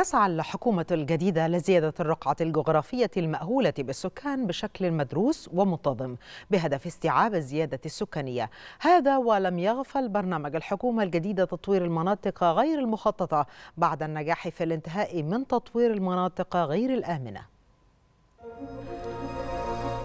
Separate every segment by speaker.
Speaker 1: تسعى الحكومة الجديدة لزيادة الرقعة الجغرافية المأهولة بالسكان بشكل مدروس ومنتظم بهدف استيعاب الزيادة السكانية هذا ولم يغفل برنامج الحكومة الجديدة تطوير المناطق غير المخططة بعد النجاح في الانتهاء من تطوير المناطق غير الآمنة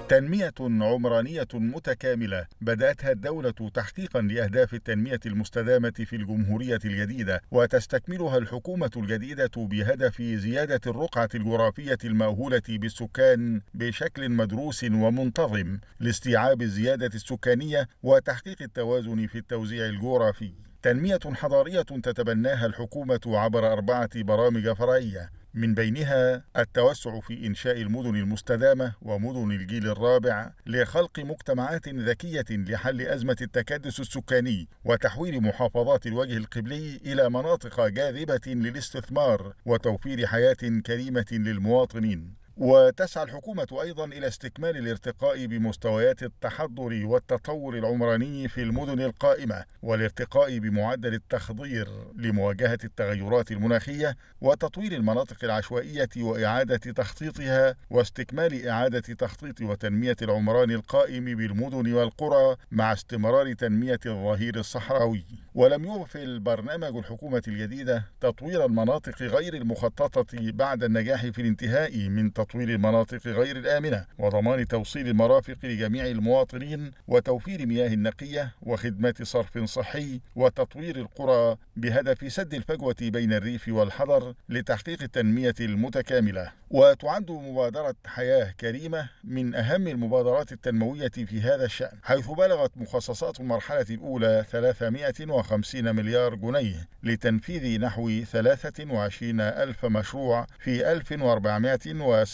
Speaker 2: تنمية عمرانية متكاملة بدأتها الدولة تحقيقا لأهداف التنمية المستدامة في الجمهورية الجديدة وتستكملها الحكومة الجديدة بهدف زيادة الرقعة الجغرافية المأهولة بالسكان بشكل مدروس ومنتظم لاستيعاب الزيادة السكانية وتحقيق التوازن في التوزيع الجغرافي تنمية حضارية تتبناها الحكومة عبر أربعة برامج فرعية من بينها التوسع في إنشاء المدن المستدامة ومدن الجيل الرابع لخلق مجتمعات ذكية لحل أزمة التكدس السكاني وتحويل محافظات الوجه القبلي إلى مناطق جاذبة للاستثمار وتوفير حياة كريمة للمواطنين وتسعى الحكومة أيضا إلى استكمال الارتقاء بمستويات التحضر والتطور العمراني في المدن القائمة والارتقاء بمعدل التخضير لمواجهة التغيرات المناخية وتطوير المناطق العشوائية وإعادة تخطيطها واستكمال إعادة تخطيط وتنمية العمران القائم بالمدن والقرى مع استمرار تنمية الظهير الصحراوي ولم يغفل برنامج الحكومة الجديدة تطوير المناطق غير المخططة بعد النجاح في الانتهاء من وتطوير المناطق غير الآمنة وضمان توصيل المرافق لجميع المواطنين وتوفير مياه نقية وخدمات صرف صحي وتطوير القرى بهدف سد الفجوة بين الريف والحضر لتحقيق التنمية المتكاملة وتعد مبادرة حياة كريمة من أهم المبادرات التنموية في هذا الشأن حيث بلغت مخصصات المرحلة الأولى 350 مليار جنيه لتنفيذ نحو 23 ألف مشروع في 1400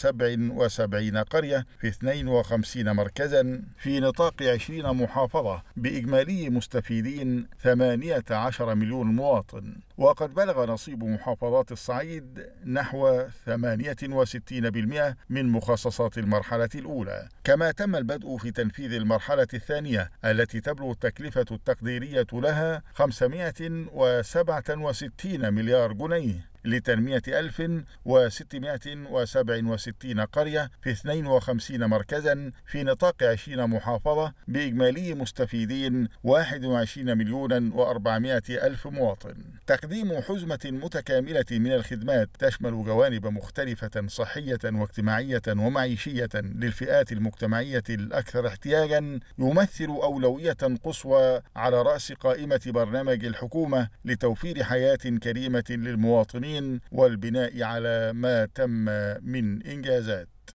Speaker 2: 77 قرية في 52 مركزا في نطاق 20 محافظة بإجمالي مستفيدين 18 مليون مواطن وقد بلغ نصيب محافظات الصعيد نحو 68% من مخصصات المرحلة الأولى كما تم البدء في تنفيذ المرحلة الثانية التي تبلغ التكلفة التقديرية لها 567 مليار جنيه لتنمية 1667 قرية في 52 مركزا في نطاق 20 محافظة بإجمالي مستفيدين 21 مليون و400 ألف مواطن تقديم حزمة متكاملة من الخدمات تشمل جوانب مختلفة صحية واجتماعية ومعيشية للفئات المجتمعية الأكثر احتياجا يمثل أولوية قصوى على رأس قائمة برنامج الحكومة لتوفير حياة كريمة للمواطنين والبناء على ما تم من إنجازات